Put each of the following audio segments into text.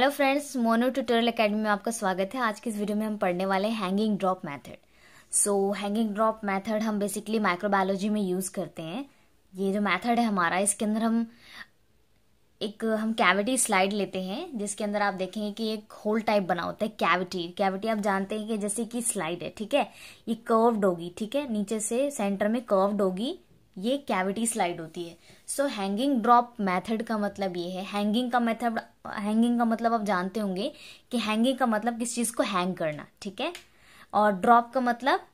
hello friends mono tutorial academy में आपका स्वागत है आज की इस वीडियो में हम पढ़ने वाले हैं hanging drop method so hanging drop method हम बेसिकली माइक्रोबायोलॉजी में यूज़ करते हैं ये जो मेथड है हमारा इसके अंदर हम एक हम कैविटी स्लाइड लेते हैं जिसके अंदर आप देखेंगे कि एक होल टाइप बना होता है कैविटी कैविटी आप जानते हैं कि जैसे कि स्लाइड है ठीक है ये कर्व्ड होगी ठीक है नीचे से सेंटर में कर्व्ड होगी ये कैविटी स्लाइड होती है सो हैंगिंग ड्रॉप मेथड का मतलब ये है हैंगिंग का मेथड हैंगिंग का मतलब आप जानते होंगे कि हैंगिंग का मतलब किस चीज़ को हैंग करना ठीक है और ड्रॉप का मतलब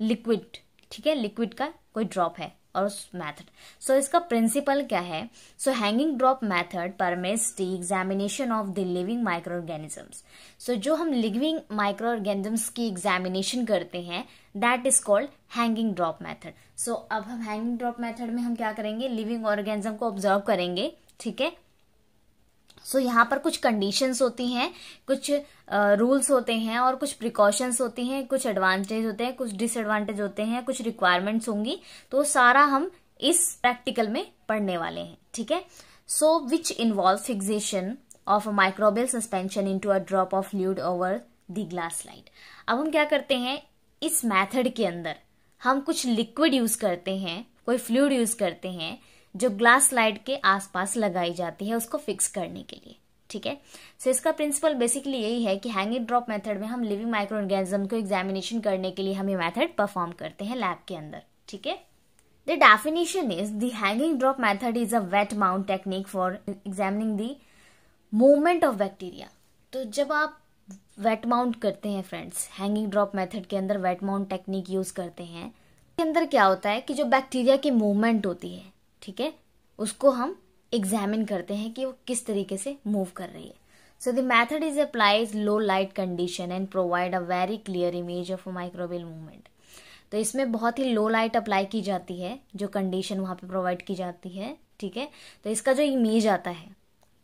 लिक्विड ठीक है लिक्विड का कोई ड्रॉप है और उस मैथड सो so, इसका प्रिंसिपल क्या है so hanging drop method permits the examination of the living micro organisms so जो हम लिविंग माइक्रो ऑर्गेनिजम्स की एग्जामिनेशन करते हैं that is called hanging drop method so अब हम हैंगिंग ड्रॉप मैथड में हम क्या करेंगे लिविंग ऑर्गेनिज्म को ऑब्जर्व करेंगे ठीक है सो so, यहाँ पर कुछ कंडीशंस होती हैं कुछ रूल्स uh, होते हैं और कुछ प्रिकॉशंस होती हैं कुछ एडवांटेज होते हैं कुछ डिसएडवांटेज होते हैं कुछ रिक्वायरमेंट्स होंगी तो सारा हम इस प्रैक्टिकल में पढ़ने वाले हैं ठीक है so which involve fixation of a microbial suspension into a drop of fluid over the glass light अब हम क्या करते हैं इस मेथड के अंदर हम कुछ लिक्विड यूज करते हैं कोई फ्लूड यूज करते हैं जो ग्लास स्लाइड के आसपास लगाई जाती है उसको फिक्स करने के लिए ठीक है सो इसका प्रिंसिपल बेसिकली यही है कि हैंगिंग ड्रॉप मेथड में हम लिविंग माइक्रो ऑर्गेनिज्म को एग्जामिनेशन करने के लिए हम ये मेथड परफॉर्म करते हैं लैब के अंदर ठीक है the definition is the hanging drop method is a wet mount technique for examining the movement of bacteria तो जब आप वेट माउंट करते हैं फ्रेंड्स हैंगिंग ड्रॉप मेथड के अंदर वेट माउंट टेक्निक यूज़ करते हैं इसके अंदर क्या होता है कि जो बैक्टीरिया की मूवमेंट होती है ठीक है उसको हम एग्जामिन करते हैं कि वो किस तरीके से मूव कर रही है so the method is applies low light condition and provide a very clear image of microbial movement तो इसमें बहुत ही लो लाइट अप्लाई की जाती है जो कंडीशन वहां पे प्रोवाइड की जाती है ठीक है तो इसका जो इमेज आता है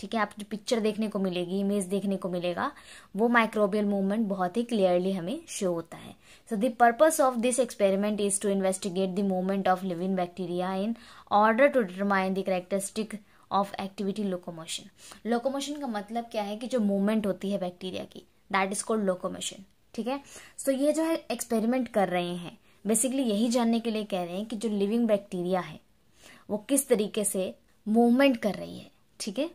ठीक है आप जो पिक्चर देखने को मिलेगी इमेज देखने को मिलेगा वो माइक्रोबियल मूवमेंट बहुत ही क्लियरली हमें शो होता है so the purpose of this experiment is to investigate the movement of living bacteria in order to determine the characteristic of activity locomotion locomotion का मतलब क्या है कि जो मूवमेंट होती है बैक्टीरिया की दैट इज कॉल्ड लोकोमोशन ठीक है सो ये जो है एक्सपेरिमेंट कर रहे हैं बेसिकली यही जानने के लिए कह रहे हैं कि जो लिविंग बैक्टीरिया है वो किस तरीके से मूवमेंट कर रही है ठीक है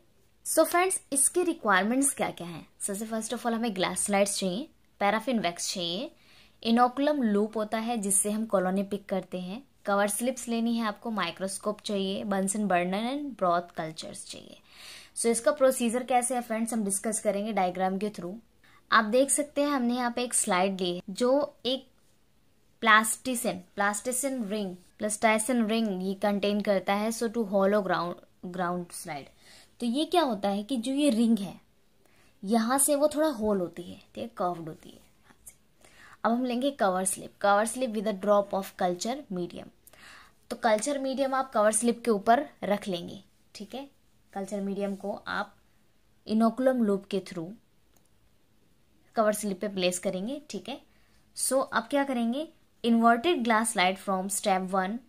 सो so फ्रेंड्स इसके रिक्वायरमेंट्स क्या क्या हैं सबसे फर्स्ट ऑफ ऑल हमें ग्लास स्लाइड्स चाहिए पैराफिन वैक्स चाहिए इनोकुलम लूप होता है जिससे हम कॉलोनी पिक करते हैं कवर स्लिप्स लेनी है आपको माइक्रोस्कोप चाहिए Bunsen burner and broth cultures चाहिए सो so, इसका प्रोसीजर कैसे है फ्रेंड्स हम डिस्कस करेंगे डायग्राम के थ्रू आप देख सकते हैं हमने यहाँ पे एक स्लाइड ली है जो एक plasticine plasticine ring plasticine ring ये कंटेन करता है so two hollow ground ground slide तो ये क्या होता है कि जो ये रिंग है यहाँ से वो थोड़ा होल होती है ठीक है कर्व्ड होती है हाँ अब हम लेंगे cover slip cover slip with a drop of culture medium तो कल्चर मीडियम आप कवर स्लिप के ऊपर रख लेंगे ठीक है कल्चर मीडियम को आप इनोकुलम लूप के थ्रू कवर स्लिप पे प्लेस करेंगे ठीक है सो so, अब क्या करेंगे inverted glass slide from step one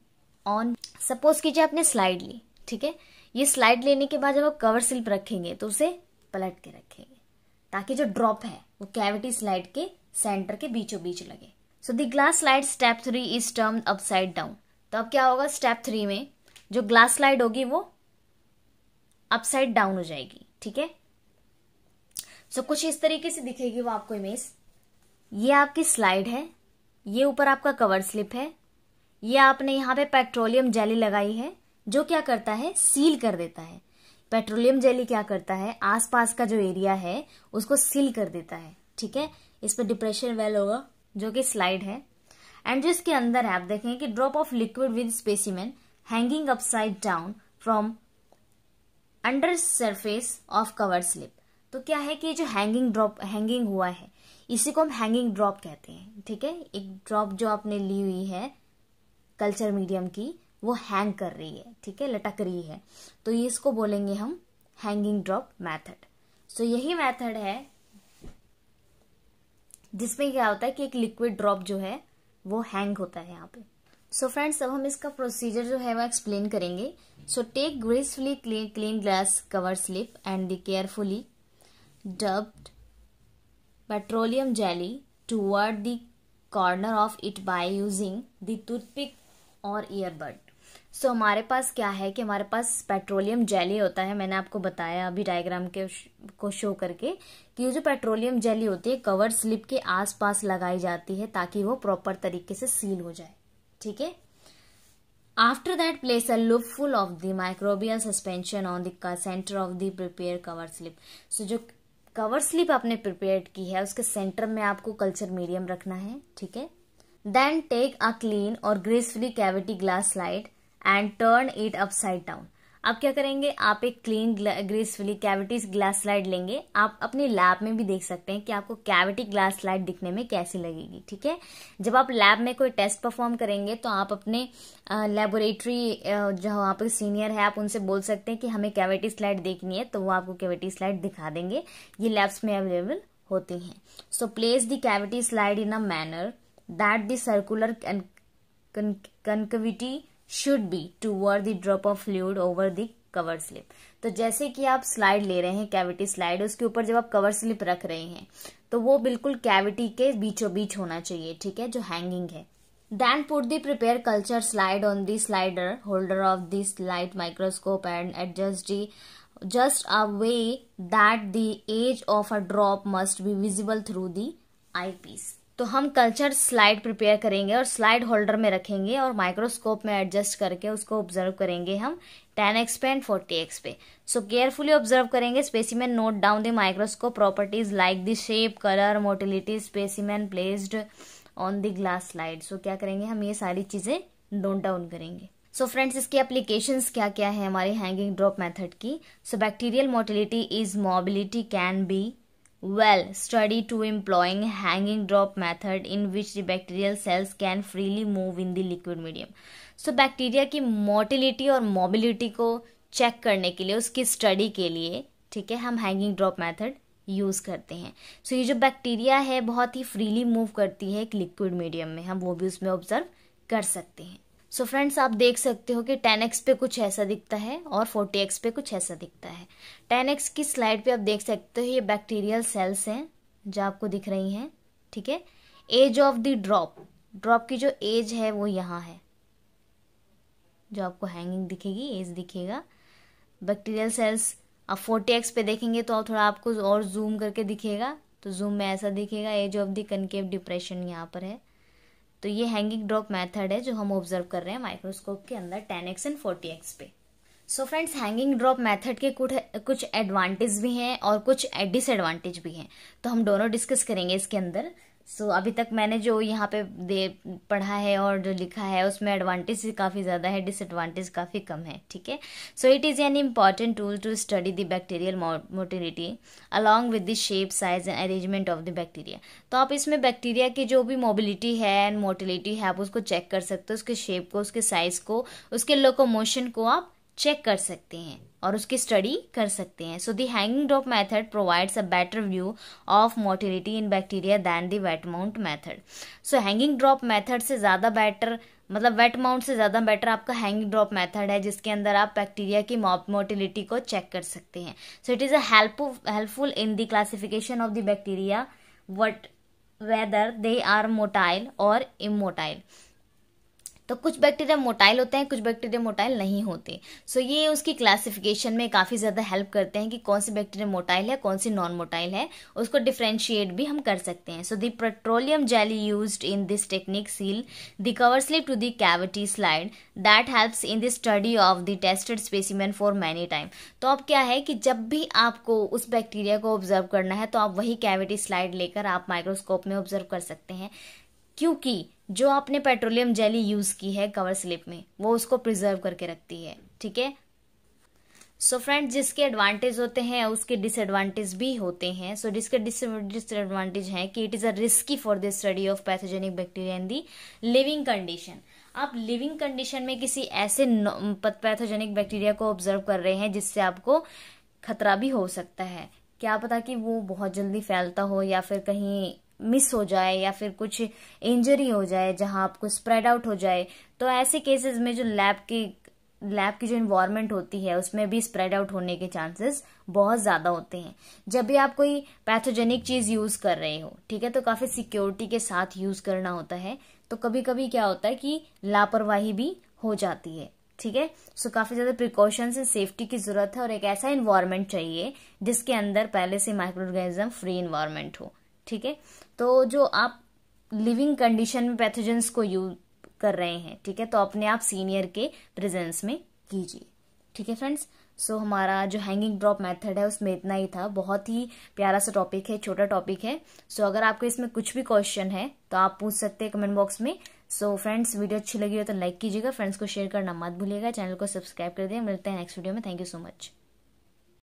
on suppose कीजिए आपने स्लाइड ली ठीक है ये स्लाइड लेने के बाद जब आप कवर स्लिप रखेंगे तो उसे पलट के रखेंगे ताकि जो ड्रॉप है वो कैविटी स्लाइड के सेंटर के बीचों बीच लगे so the glass slide step three is term upside down तो अब क्या होगा स्टेप थ्री में जो ग्लास स्लाइड होगी वो अपसाइड डाउन हो जाएगी ठीक है सो कुछ इस तरीके से दिखेगी वो आपको इमेज ये आपकी स्लाइड है ये ऊपर आपका कवर स्लिप है ये आपने यहां पे पेट्रोलियम जेली लगाई है जो क्या करता है सील कर देता है पेट्रोलियम जेली क्या करता है आसपास का जो एरिया है उसको सील कर देता है ठीक है इस पर डिप्रेशन वेल होगा जो कि स्लाइड है एंड जो इसके अंदर है आप देखें कि drop of liquid with specimen hanging upside down from under surface of cover slip तो क्या है कि जो हैंगिंग ड्रॉप हैंगिंग हुआ है इसी को हम हैंगिंग ड्रॉप कहते हैं ठीक है एक ड्रॉप जो आपने ली हुई है कल्चर मीडियम की वो हैंग कर रही है ठीक है लटक रही है तो ये इसको बोलेंगे हम हैंगिंग ड्रॉप मैथड सो यही मैथड है जिसमें क्या होता है कि एक लिक्विड ड्रॉप जो है वो हैंग होता है यहाँ पे सो फ्रेंड्स अब हम इसका प्रोसीजर जो है वो एक्सप्लेन करेंगे so take gracefully clean glass cover slip and the carefully dabbed petroleum jelly toward the corner of it by using the toothpick or so so, हमारे पास क्या है कि हमारे पास पेट्रोलियम जेली होता है मैंने आपको बताया अभी डायग्राम के को शो करके कि ये जो पेट्रोलियम जेली होती है कवर स्लिप के आसपास लगाई जाती है ताकि वो प्रॉपर तरीके से सील हो जाए ठीक है after that place a loopful of the microbial suspension on the centre of the prepare cover slip so जो कवर स्लिप आपने प्रिपेयर की है उसके सेंटर में आपको कल्चर मीडियम रखना है ठीक है देन टेक अ क्लीन और gracefully cavity glass slide and turn it upside down आप क्या करेंगे आप एक clean gracefully cavities glass slide लेंगे आप अपने लैब में भी देख सकते हैं कि आपको कैविटी ग्लास स्लाइड दिखने में कैसी लगेगी ठीक है जब आप लैब में कोई टेस्ट परफॉर्म करेंगे तो आप अपने लेबोरेटरी जो वहां पर सीनियर है आप उनसे बोल सकते हैं कि हमें कैविटी स्लाइड देखनी है तो वो आपको कैविटी स्लाइड दिखा देंगे ये लैब्स में अवेलेबल होती हैं so place the cavity slide in a manner that the circular concavity should be where the drop of fluid over the cover slip तो जैसे कि आप स्लाइड ले रहे हैं कैविटी स्लाइड उसके ऊपर जब आप कवर स्लिप रख रहे हैं तो वो बिल्कुल कैविटी के बीचों बीच होना चाहिए ठीक है जो हैंगिंग है then put the prepare culture slide on the slider holder of the slide microscope and adjust the just a way that the edge of a drop must be visible through the eyepiece तो हम culture slide prepare करेंगे और slide holder में रखेंगे और microscope में adjust करके उसको ऑब्जर्व करेंगे हम 10x पे एंड 40x पे सो केयरफुली ऑब्जर्व करेंगे specimen note down the microscope properties like the shape colour motility specimen placed on the glass slide so क्या करेंगे हम ये सारी चीज़ें नोट डाउन करेंगे सो so फ्रेंड्स इसकी एप्लीकेशन क्या क्या है हमारी हैंगिंग ड्रॉप मेथड की so bacterial motility is mobility can be well study to employing hanging drop method in which the bacterial cells can freely move in the liquid medium so bacteria की motility और mobility को check करने के लिए उसकी study के लिए ठीक है हम हैंगिंग ड्रॉप मैथड यूज़ करते हैं सो so, ये जो बैक्टीरिया है बहुत ही फ्रीली मूव करती है एक लिक्विड मीडियम में हम वो भी उसमें ऑब्जर्व कर सकते हैं सो so फ्रेंड्स आप देख सकते हो कि 10x पे कुछ ऐसा दिखता है और 40x पे कुछ ऐसा दिखता है 10x की स्लाइड पे आप देख सकते हो ये बैक्टीरियल सेल्स हैं जो आपको दिख रही हैं ठीक है edge of the drop drop की जो एज है वो यहाँ है जो आपको हैंगिंग दिखेगी एज दिखेगा बैक्टीरियल सेल्स आप फोर्टी एक्स पे देखेंगे तो थोड़ा आपको और जूम करके दिखेगा तो जूम में ऐसा दिखेगा edge of the concave depression यहाँ पर है तो ये हैंगिंग ड्रॉप मेथड है जो हम ऑब्जर्व कर रहे हैं माइक्रोस्कोप के अंदर 10x एंड एक्स पे so friends hanging drop method के कुछ कुछ एडवांटेज भी हैं और कुछ डिसएडवांटेज भी हैं तो हम दोनों डिस्कस करेंगे इसके अंदर सो so, अभी तक मैंने जो यहाँ पे दे पढ़ा है और जो लिखा है उसमें एडवांटेज काफ़ी ज़्यादा है डिसएडवांटेज काफ़ी कम है ठीक है so it is an important tool to study the bacterial motility along with the shape size and arrangement of the bacteria तो आप इसमें बैक्टीरिया की जो भी मोबिलिटी है एंड मोटिलिटी है आप उसको चेक कर सकते हो उसके शेप को उसके साइज़ को उसके लोकोमोशन को आप चेक कर सकते हैं और उसकी स्टडी कर सकते हैं so the hanging drop method provides a better view of motility in bacteria than the wet mount method so hanging drop method से ज़्यादा बेटर मतलब वेट माउंट से ज़्यादा बेटर आपका हैंगिंग ड्रॉप मैथड है जिसके अंदर आप बैक्टीरिया की मोटिलिटी को चेक कर सकते हैं so it is a helpful in the classification of the bacteria what whether they are motile और इमोटाइल तो कुछ बैक्टीरिया मोटाइल होते हैं कुछ बैक्टीरिया मोटाइल नहीं होते सो ये उसकी क्लासिफिकेशन में काफ़ी ज़्यादा हेल्प करते हैं कि कौन सी बैक्टीरिया मोटाइल है कौन सी नॉन मोटाइल है उसको डिफ्रेंशिएट भी हम कर सकते हैं so the petroleum jelly use in this technique seal the cover slip to the cavity slide that helps in the study of the tested specimen for many time तो अब क्या है कि जब भी आपको उस बैक्टीरिया को ऑब्जर्व करना है तो आप वही कैविटी स्लाइड लेकर आप माइक्रोस्कोप में ऑब्जर्व कर सकते हैं क्योंकि जो आपने पेट्रोलियम जेली यूज़ की है कवर स्लिप में वो उसको प्रिजर्व करके रखती है ठीक है सो फ्रेंड जिसके एडवांटेज होते हैं उसके डिसएडवांटेज भी होते हैं सो so, जिसके डिसएडवांटेज हैं कि it is a risky for the study of pathogenic bacteria in the living condition आप लिविंग कंडीशन में किसी ऐसे पैथोजेनिक बैक्टीरिया को ऑब्जर्व कर रहे हैं जिससे आपको खतरा भी हो सकता है क्या पता कि वो बहुत जल्दी फैलता हो या फिर कहीं मिस हो जाए या फिर कुछ इंजरी हो जाए जहां आपको स्प्रेड आउट हो जाए तो ऐसे केसेस में जो लैब की लैब की जो इन्वायरमेंट होती है उसमें भी स्प्रेड आउट होने के चांसेस बहुत ज़्यादा होते हैं जब भी आप कोई पैथोजेनिक चीज़ यूज़ कर रहे हो ठीक है तो काफ़ी सिक्योरिटी के साथ यूज़ करना होता है तो कभी कभी क्या होता है कि लापरवाही भी हो जाती है ठीक है सो काफ़ी ज़्यादा प्रिकॉशंस एंड सेफ्टी की ज़रूरत है और एक ऐसा इन्वायरमेंट चाहिए जिसके अंदर पहले से माइक्रो ऑर्गेनिज्म फ्री इन्वायरमेंट हो ठीक है तो जो आप लिविंग कंडीशन में पैथोजेंस को यूज कर रहे हैं ठीक है तो अपने आप सीनियर के प्रेजेंस में कीजिए ठीक है फ्रेंड्स सो so, हमारा जो हैंगिंग ड्रॉप मेथड है उसमें इतना ही था बहुत ही प्यारा सा टॉपिक है छोटा टॉपिक है सो so, अगर आपको इसमें कुछ भी क्वेश्चन है तो आप पूछ सकते हैं कमेंट बॉक्स में सो so, फ्रेंड्स वीडियो अच्छी लगी हो तो लाइक कीजिएगा फ्रेंड्स को शेयर करना मत भूलिएगा चैनल को सब्सक्राइब कर दिए मिलते हैं नेक्स्ट वीडियो में थैंक यू सो मच